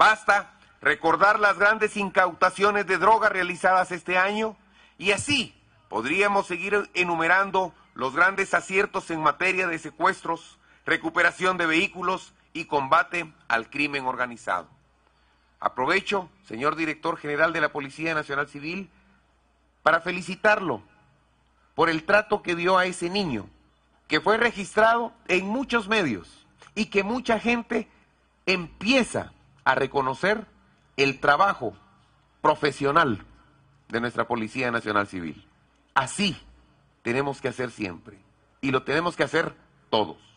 Basta recordar las grandes incautaciones de drogas realizadas este año y así podríamos seguir enumerando los grandes aciertos en materia de secuestros, recuperación de vehículos y combate al crimen organizado. Aprovecho, señor director general de la Policía Nacional Civil, para felicitarlo por el trato que dio a ese niño, que fue registrado en muchos medios y que mucha gente empieza a reconocer el trabajo profesional de nuestra Policía Nacional Civil. Así tenemos que hacer siempre y lo tenemos que hacer todos.